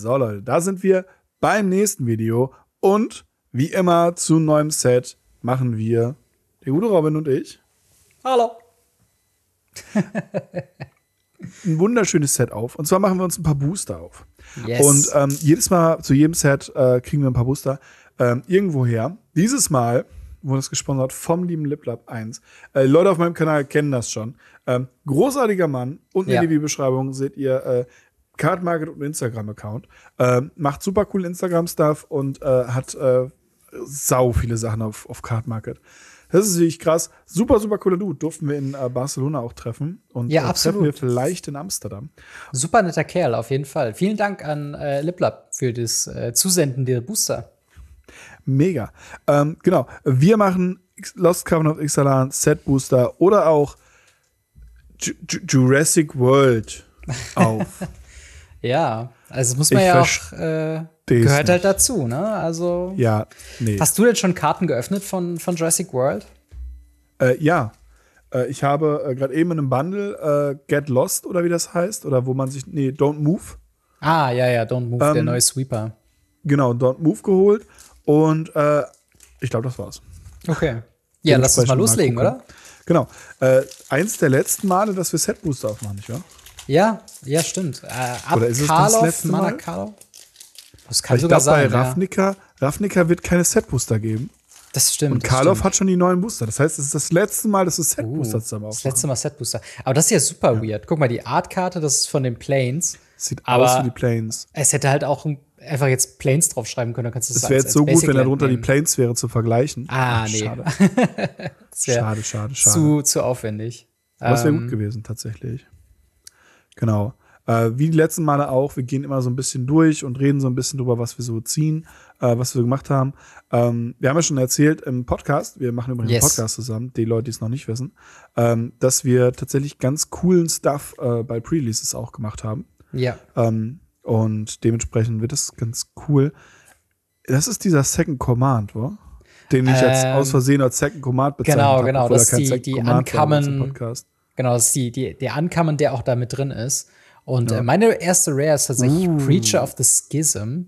So Leute, da sind wir beim nächsten Video und wie immer zu neuem Set machen wir der gute Robin und ich. Hallo. ein wunderschönes Set auf. Und zwar machen wir uns ein paar Booster auf. Yes. Und ähm, jedes Mal, zu jedem Set äh, kriegen wir ein paar Booster ähm, irgendwo her. Dieses Mal wurde es gesponsert vom lieben LipLab 1. Äh, Leute auf meinem Kanal kennen das schon. Ähm, großartiger Mann. Unten ja. in der Videobeschreibung seht ihr äh, Card Market und Instagram-Account. Ähm, macht super cool Instagram-Stuff und äh, hat äh, sau viele Sachen auf, auf Card Market. Das ist wirklich krass. Super, super cooler Dude. Durften wir in äh, Barcelona auch treffen. Und ja, äh, absolut. treffen wir vielleicht in Amsterdam. Super netter Kerl, auf jeden Fall. Vielen Dank an äh, LipLab für das äh, Zusenden der Booster. Mega. Ähm, genau. Wir machen Lost Carbon of Ixalan, Set Booster oder auch J J Jurassic World auf ja, also muss man ich ja auch, äh, gehört halt dazu, ne? Also. Ja, nee. Hast du denn schon Karten geöffnet von, von Jurassic World? Äh, ja. Äh, ich habe äh, gerade eben in einem Bundle äh, Get Lost oder wie das heißt, oder wo man sich, nee, Don't Move. Ah, ja, ja, Don't Move, ähm, der neue Sweeper. Genau, Don't Move geholt und äh, ich glaube, das war's. Okay. Ja, lass uns mal loslegen, mal oder? Genau. eins der letzten Male, dass wir Set Booster aufmachen, nicht wahr? Ja? Ja, ja, stimmt. Äh, Oder ist es Karloff, das letzte Mal? Karloff? Das kann Weil sogar ich glaub, sein. Bei Ravnica, ja. Ravnica wird keine Setbooster geben. Das stimmt. Und Karloff stimmt. hat schon die neuen Booster. Das heißt, es ist das letzte Mal, dass du Setbooster uh, zusammen aufmachst. Das letzte Mal Setbooster. Aber das ist ja super ja. weird. Guck mal, die Artkarte, das ist von den Planes. Sieht aus wie die Planes. Es hätte halt auch einfach jetzt Planes draufschreiben können. Dann kannst du das wäre jetzt so gut, wenn darunter die Planes wäre zu vergleichen. Ah, Ach, nee. Schade. schade, schade, schade. Zu, zu aufwendig. Aber es wäre gut ähm, gewesen, tatsächlich. Genau. Äh, wie die letzten Male auch, wir gehen immer so ein bisschen durch und reden so ein bisschen drüber, was wir so ziehen, äh, was wir gemacht haben. Ähm, wir haben ja schon erzählt im Podcast, wir machen übrigens yes. einen Podcast zusammen, die Leute, die es noch nicht wissen, ähm, dass wir tatsächlich ganz coolen Stuff äh, bei Pre-Releases auch gemacht haben. Ja. Ähm, und dementsprechend wird das ganz cool. Das ist dieser Second Command, wo? Den ich jetzt ähm, aus Versehen als Second Command bezeichne. Genau, genau. das ist die, die Uncommon, Genau, das ist die, die, der Ankammern, der auch da mit drin ist. Und äh, ja. äh, meine erste Rare ist tatsächlich uh. Preacher of the Schism.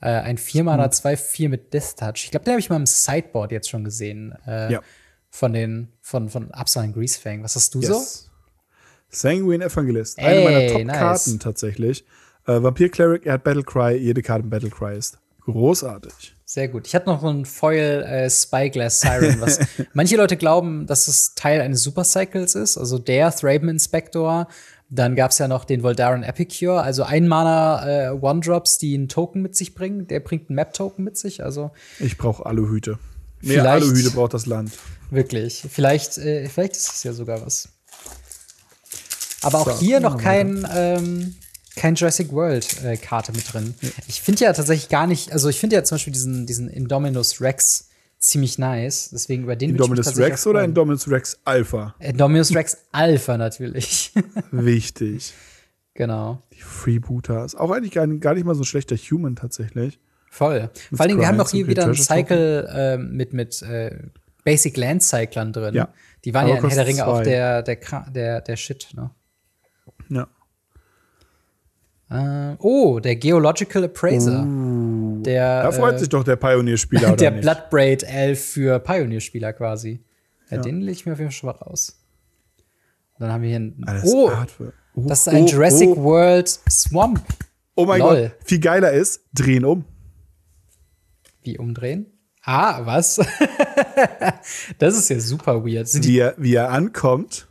Äh, ein 4-Mana 2-4 mit Death Touch. Ich glaube, den habe ich mal im Sideboard jetzt schon gesehen. Äh, ja. Von den, von, von Upside Greasefang. Was hast du yes. so? Sanguine Evangelist. Ey, eine meiner Top-Karten nice. tatsächlich. Äh, Vampir Cleric, er hat Battlecry, jede Karte im Battlecry ist großartig. Sehr gut. Ich hatte noch ein Foil äh, Spyglass Siren, was manche Leute glauben, dass es Teil eines Supercycles ist, also der Thraben Inspector. Dann gab es ja noch den Voldaren Epicure, also Einmaler äh, One-Drops, die einen Token mit sich bringen. Der bringt einen Map-Token mit sich. Also ich brauche Aluhüte. Mehr vielleicht, Aluhüte braucht das Land. Wirklich. Vielleicht, äh, vielleicht ist es ja sogar was. Aber auch so, hier noch kein, ähm, kein Jurassic World-Karte äh, mit drin. Ja. Ich finde ja tatsächlich gar nicht, also ich finde ja zum Beispiel diesen, diesen Indominus Rex ziemlich nice. Deswegen über den Indominus Rex oder Indominus Rex Alpha? Indominus Rex Alpha natürlich. Wichtig. Genau. Die Freebooters. Auch eigentlich gar, gar nicht mal so ein schlechter Human tatsächlich. Voll. Mit Vor allem, wir haben doch hier wieder einen Cycle äh, mit, mit äh, Basic Land Cyclern drin. Ja. Die waren Aber ja in Herr der Ringe auch der, der, der, der Shit, ne? Ja. Äh, oh, der Geological Appraiser. Uh, der, da freut äh, sich doch der Pionierspieler. spieler der Bloodbraid Elf für Pionierspieler quasi. Ja, ja. Den lege ich mir auf jeden Fall schon mal raus. dann haben wir hier ein. Ah, oh, oh, das ist ein oh, Jurassic oh. World Swamp. Oh mein Lol. Gott, viel geiler ist, drehen um. Wie umdrehen? Ah, was? das ist ja super weird. Sind wie, er, wie er ankommt.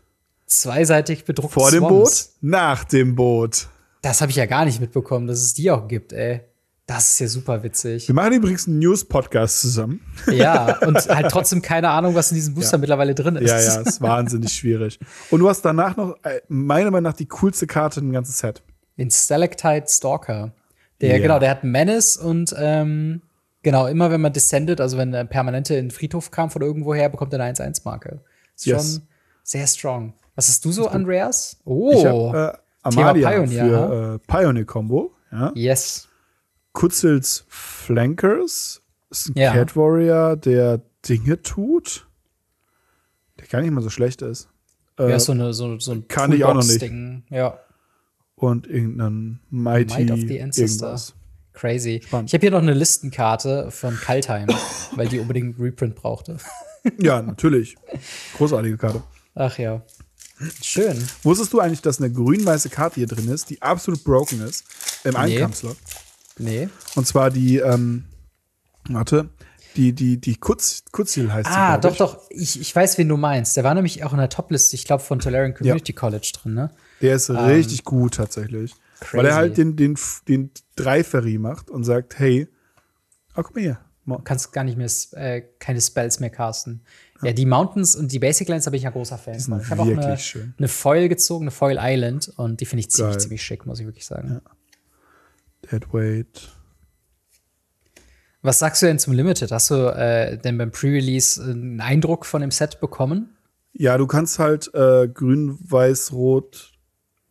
Zweiseitig bedruckt. Vor Swamps. dem Boot, nach dem Boot. Das habe ich ja gar nicht mitbekommen, dass es die auch gibt, ey. Das ist ja super witzig. Wir machen übrigens einen News-Podcast zusammen. Ja, und halt trotzdem keine Ahnung, was in diesem Booster ja. mittlerweile drin ist. Ja, ja, ist wahnsinnig schwierig. Und du hast danach noch, äh, meiner Meinung nach, die coolste Karte im ganzen Set. Den Stalactite Stalker. Der, yeah. genau, der hat Menace und ähm, genau, immer wenn man descendet, also wenn eine Permanente in den Friedhof kam von irgendwo her, bekommt er eine 1-1-Marke. Ist yes. schon sehr strong. Was hast du so, Andreas? Oh. Ich hab, oh. äh, Amalia Pioneer, für äh, Pioneer Combo. Ja. Yes. Kutzels Flankers ist ein ja. Cat Warrior, der Dinge tut, der gar nicht mal so schlecht ist. Äh, ja, so, eine, so, so ein kann ich auch noch nicht. Ja. Und irgendein Mighty Might of the Ancestor. Irgendwas. Crazy. Spannend. Ich habe hier noch eine Listenkarte von Kaltheim, weil die unbedingt Reprint brauchte. ja, natürlich. Großartige Karte. Ach ja. Schön. Wusstest du eigentlich, dass eine grün-weiße Karte hier drin ist, die absolut broken ist, im Einkampfslot? Nee. Und zwar die, ähm, warte, die, die, die Kutz, Kutzil heißt Ah, sie, doch, doch. Ich, ich weiß, wen du meinst. Der war nämlich auch in der Topliste, ich glaube, von Tolarian Community ja. College drin, ne? Der ist ähm, richtig gut tatsächlich. Crazy. Weil er halt den, den, den Dreiferry macht und sagt, hey, oh, guck mal hier, kannst gar nicht mehr, äh, keine Spells mehr casten. Ja. ja. die Mountains und die Basic Lands, habe ich ja großer Fan. Die sind ich habe auch eine, schön. eine Foil gezogen, eine Foil Island und die finde ich ziemlich, Geil. ziemlich schick, muss ich wirklich sagen. Ja. Deadweight. Was sagst du denn zum Limited? Hast du äh, denn beim Pre-Release einen Eindruck von dem Set bekommen? Ja, du kannst halt äh, grün, weiß, rot,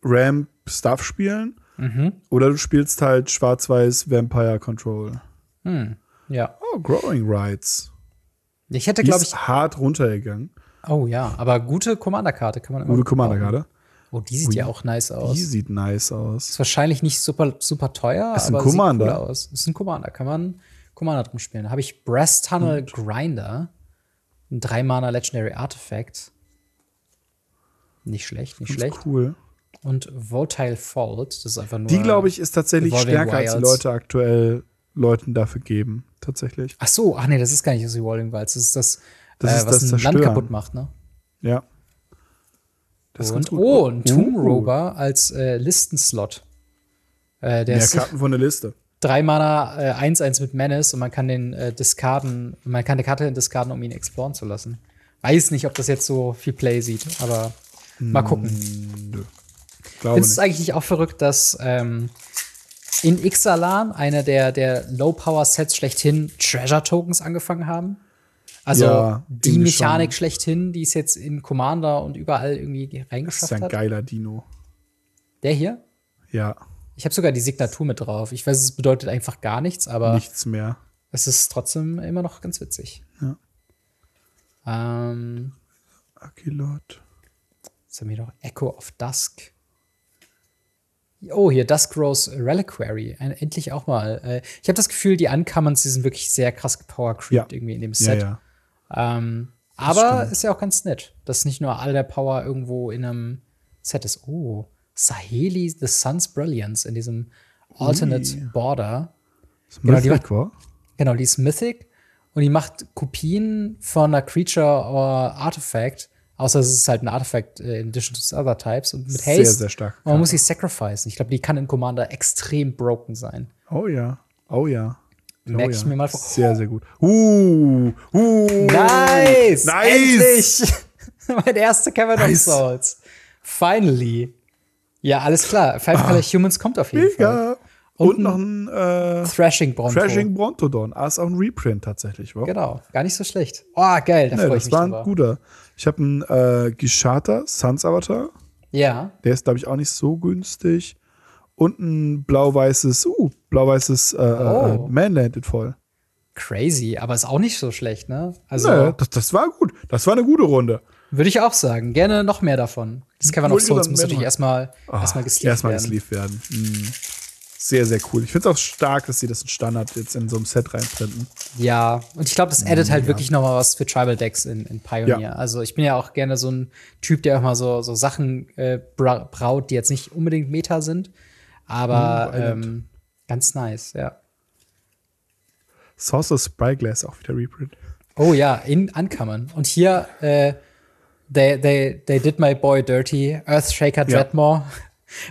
Ramp, Stuff spielen. Mhm. Oder du spielst halt schwarz-weiß Vampire Control. Hm. Ja. Oh, Growing Rights. Ich hätte, glaube ich. hart runtergegangen. Oh ja, aber gute Commander-Karte kann man immer. Gute Commander-Karte. Oh, die sieht oh, ja auch nice aus. Die sieht nice aus. Ist wahrscheinlich nicht super, super teuer, ist ein aber Commander. sieht cool aus. Ist ein Commander. Kann man Commander drum spielen. Da habe ich Breast Tunnel Und. Grinder. Ein 3-Mana Legendary Artifact. Nicht schlecht, nicht Ganz schlecht. Cool. Und Volatile Fault, das ist einfach nur. Die, glaube ich, ist tatsächlich stärker, Wilds. als die Leute aktuell Leuten dafür geben, tatsächlich. Ach so, ach nee, das ist gar nicht das Revolving Walls. Das ist das, das äh, ist was das ein Land kaputt macht, ne? Ja. Das und, oh, ein oh. Tomb Rover als äh, Listenslot. Äh, der ja, Karten von der Liste. Drei Mana 1-1 äh, mit Menace und man kann den äh, Diskarden, man kann eine Karte diskarden, um ihn exploren zu lassen. Weiß nicht, ob das jetzt so viel Play sieht, aber mal gucken. Hm, nö. Glaube Findest du eigentlich nicht auch verrückt, dass ähm, in Ixalan, einer der, der Low-Power-Sets schlechthin, Treasure-Tokens angefangen haben. Also ja, die Mechanik schon. schlechthin, die es jetzt in Commander und überall irgendwie reingeschafft hat. Das ist ein hat. geiler Dino. Der hier? Ja. Ich habe sogar die Signatur mit drauf. Ich weiß, es bedeutet einfach gar nichts, aber Nichts mehr. es ist trotzdem immer noch ganz witzig. Ja. Ähm, Akilot. Jetzt haben wir noch Echo of Dusk. Oh, hier Duskrows Reliquary. endlich auch mal. Äh, ich habe das Gefühl, die Uncommons, die sind wirklich sehr krass gepowercreept ja. irgendwie in dem Set. Ja, ja. Ähm, aber stimmt. ist ja auch ganz nett, dass nicht nur all der Power irgendwo in einem Set ist. Oh, Saheli, The Sun's Brilliance in diesem Alternate Ui. Border. Ist genau, die macht, war? genau, die ist Mythic und die macht Kopien von einer Creature or Artifact Außer es ist halt ein Artifact äh, in addition to other types. Und mit Haste. Sehr, sehr stark. man muss sie sacrificen. Ich glaube, die kann in Commander extrem broken sein. Oh ja. Oh ja. Oh, Merke ja. ich mir mal vor. Sehr, sehr gut. Uh, uh, nice! Nice! Endlich! mein erster Kevin nice. of Souls. Finally. Ja, alles klar. Five ah. Color Humans kommt auf jeden Mega. Fall. Und, und noch ein äh, Thrashing Bronto. Thrashing Brontodon. Ah, ist auch ein Reprint tatsächlich, wa? Genau. Gar nicht so schlecht. Oh, geil. Da nee, freue ich mich. Das war ein drüber. guter. Ich habe einen äh, Gishata Sans Avatar. Ja. Der ist, glaube ich, auch nicht so günstig. Und ein blau-weißes, uh, blau-weißes äh, äh oh. Man Landed voll. Crazy, aber ist auch nicht so schlecht, ne? Also, naja, das, das, war gut. Das war eine gute Runde. Würde ich auch sagen. Gerne noch mehr davon. Das kann man auch so, Souls muss natürlich erstmal oh, gesleeved werden. Erstmal Gesleeved werden. Mhm sehr, sehr cool. Ich finde es auch stark, dass sie das in Standard jetzt in so einem Set reinprinten. Ja, und ich glaube, das addet mm, halt ja. wirklich noch mal was für Tribal Decks in, in Pioneer. Ja. Also ich bin ja auch gerne so ein Typ, der auch mal so, so Sachen äh, braut, die jetzt nicht unbedingt Meta sind, aber mhm, ähm, ganz nice, ja. Saucer Spyglass auch wieder Reprint. Oh ja, in Ankammern. Und hier, äh, they, they, they did my boy dirty, Earthshaker Dreadmore. Ja.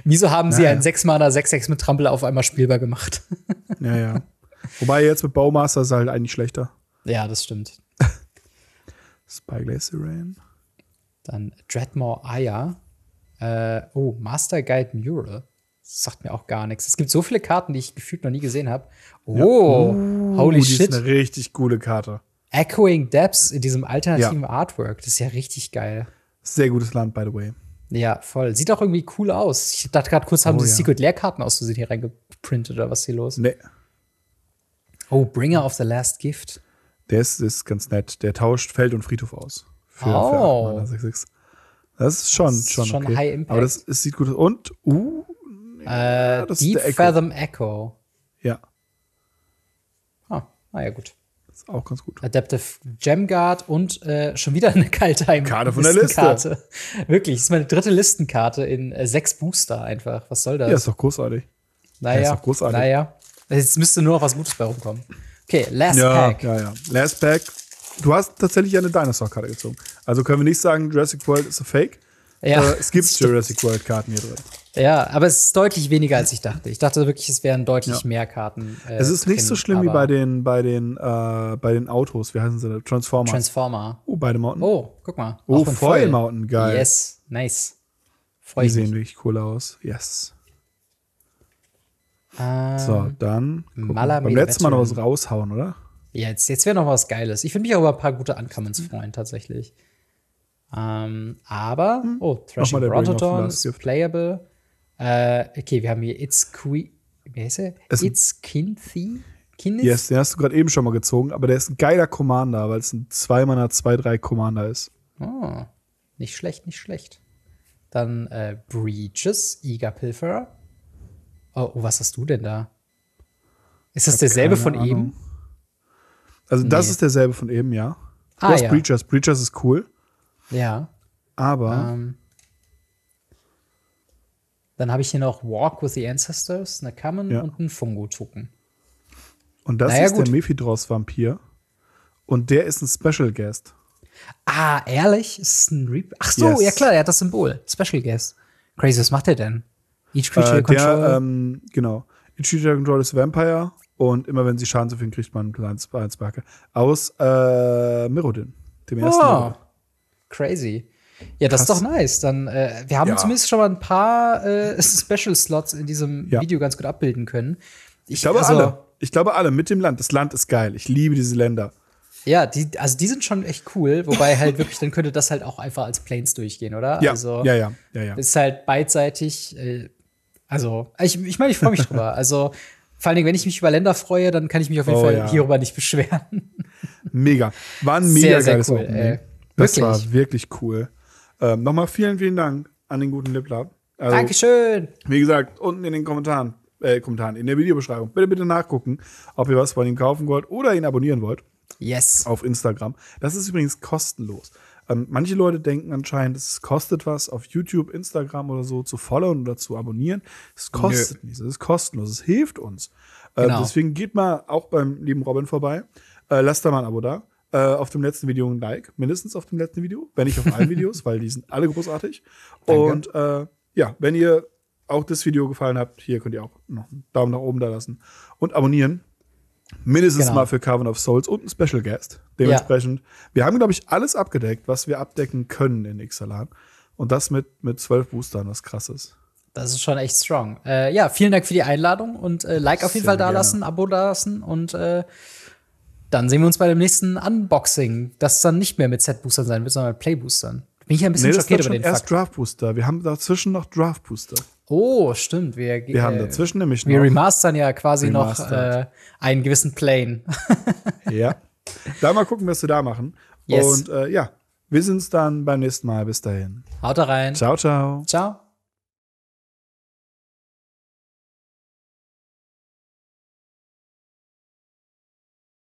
Wieso haben sie naja. einen 6 Mana 6-6 mit Trampel auf einmal spielbar gemacht? ja, ja. Wobei jetzt mit Baumaster ist halt eigentlich schlechter. Ja, das stimmt. Spyglass Siren. Dann Dreadmore Aya. Äh, oh, Master Guide Mural. Das sagt mir auch gar nichts. Es gibt so viele Karten, die ich gefühlt noch nie gesehen habe. Oh, ja. oh, uh, holy die shit. Das ist eine richtig coole Karte. Echoing Depths in diesem alternativen ja. Artwork. Das ist ja richtig geil. Sehr gutes Land, by the way. Ja, voll. Sieht auch irgendwie cool aus. Ich dachte gerade kurz, haben oh, die ja. Secret lehrkarten aus Versehen hier reingeprintet oder was hier los? Nee. Oh, Bringer of the Last Gift. Der ist, ist ganz nett. Der tauscht Feld und Friedhof aus. Für, oh. Für 8, das ist schon, das ist schon, schon okay. High Impact. Aber das, das sieht gut aus. Und, uh, ja, äh, Deep Echo. Fathom Echo. Ja. Ah, naja, gut auch ganz gut. Adaptive Gem Guard und äh, schon wieder eine Kaltheim. Karte von der Liste. Wirklich, das ist meine dritte Listenkarte in äh, sechs Booster einfach. Was soll das? Ja, ist doch großartig. Naja, ja, ist doch großartig. naja. Jetzt müsste nur noch was Gutes bei rumkommen. Okay, Last ja, Pack. Ja, ja. Last Pack. Du hast tatsächlich eine Dinosaur-Karte gezogen. Also können wir nicht sagen, Jurassic World ist a Fake. Ja, äh, es gibt Jurassic World-Karten hier drin. Ja, aber es ist deutlich weniger, als ich dachte. Ich dachte wirklich, es wären deutlich ja. mehr Karten. Äh, es ist nicht drin, so schlimm wie bei den, bei den, äh, bei den Autos. Wie heißen sie da? Transformer. Transformer. Oh, beide Mountain. Oh, guck mal. Oh, Foil. Mountain, geil. Yes, nice. Freu Die sehen mich. wirklich cool aus. Yes. Ähm, so, dann. Malamede Beim letzten Mal noch was raushauen, oder? Ja, jetzt, jetzt wäre noch was Geiles. Ich finde mich auch über ein paar gute Ankommens freuen, tatsächlich. Ähm, aber, hm. oh, Thrashing Brontoton ist playable. Äh, okay, wir haben hier It's Qui. Wie heißt er? Es It's Kinthi. Kinnis? Yes, den hast du gerade eben schon mal gezogen, aber der ist ein geiler Commander, weil es ein 2-Mana-2-3 Commander ist. Oh, nicht schlecht, nicht schlecht. Dann äh, Breaches, Eager Pilferer. Oh, oh, was hast du denn da? Ist das derselbe von Ahnung. eben? Also, nee. das ist derselbe von eben, ja. Du ah, hast ja. Breachers. Breachers ist cool. Ja. Aber um. Ähm, dann habe ich hier noch Walk with the Ancestors, eine Kammen ja. und einen Fungo-Token. Und das naja, ist gut. der Mephidros-Vampir. Und der ist ein Special Guest. Ah, ehrlich? Ist ein Re Ach so, yes. ja klar, er hat das Symbol. Special Guest. Crazy, was macht der denn? Each Creature äh, Control. ähm, genau. Each Creature Control ist Vampire. Und immer wenn sie Schaden zufügen, kriegt man ein kleines Sparkle. Aus äh, Mirrodin, dem ersten. Oh, crazy. Ja, das Krass. ist doch nice. Dann, äh, wir haben ja. zumindest schon mal ein paar äh, Special-Slots in diesem ja. Video ganz gut abbilden können. Ich, ich glaube also, alle. Ich glaube alle mit dem Land. Das Land ist geil. Ich liebe diese Länder. Ja, die, also die sind schon echt cool, wobei halt wirklich, dann könnte das halt auch einfach als Planes durchgehen, oder? Ja, also, ja, ja, ja, ja. Ist halt beidseitig. Äh, also, ich meine, ich, mein, ich freue mich drüber. Also, vor allen Dingen, wenn ich mich über Länder freue, dann kann ich mich auf jeden oh, Fall ja. hierüber nicht beschweren. Mega. War ein mega sehr, geiles sehr cool, Das wirklich? war wirklich cool. Ähm, Nochmal vielen, vielen Dank an den guten Lippler. Also, Dankeschön. Wie gesagt, unten in den Kommentaren, äh, Kommentaren, in der Videobeschreibung. Bitte, bitte nachgucken, ob ihr was von ihm kaufen wollt oder ihn abonnieren wollt. Yes. Auf Instagram. Das ist übrigens kostenlos. Ähm, manche Leute denken anscheinend, es kostet was, auf YouTube, Instagram oder so zu followen oder zu abonnieren. Es kostet nichts. Es ist kostenlos. Es hilft uns. Äh, genau. Deswegen geht mal auch beim lieben Robin vorbei. Äh, lasst da mal ein Abo da. Äh, auf dem letzten Video ein Like, mindestens auf dem letzten Video, wenn nicht auf allen Videos, weil die sind alle großartig. Danke. Und äh, ja, wenn ihr auch das Video gefallen habt, hier könnt ihr auch noch einen Daumen nach oben da lassen und abonnieren. Mindestens genau. mal für Carven of Souls und einen Special Guest. Dementsprechend, ja. wir haben, glaube ich, alles abgedeckt, was wir abdecken können in Xalan. Und das mit, mit zwölf Boostern, was krass ist. Das ist schon echt strong. Äh, ja, vielen Dank für die Einladung und äh, Like auf jeden Sehr Fall da lassen, Abo da lassen und äh, dann sehen wir uns bei dem nächsten Unboxing, das dann nicht mehr mit Set-Boostern sein wird, sondern mit Play-Boostern. Bin ich ein bisschen nee, schockiert über den erst Fakt. Draft Booster. Wir haben dazwischen noch Draft Booster. Oh, stimmt. Wir, wir äh, haben dazwischen nämlich noch. Wir remastern ja quasi remastered. noch äh, einen gewissen Plane. ja. Da mal gucken, was wir da machen. Yes. Und äh, ja, wir sehen uns dann beim nächsten Mal. Bis dahin. Haut rein. Ciao, ciao. Ciao.